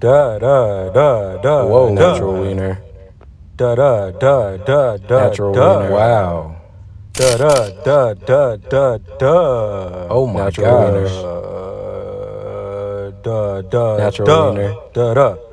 Da da da da. Whoa, natural wiener. Da da da da da. Natural wiener. Wow. Da da da da da da. Oh my natural wiener! Da da natural wiener. Da da.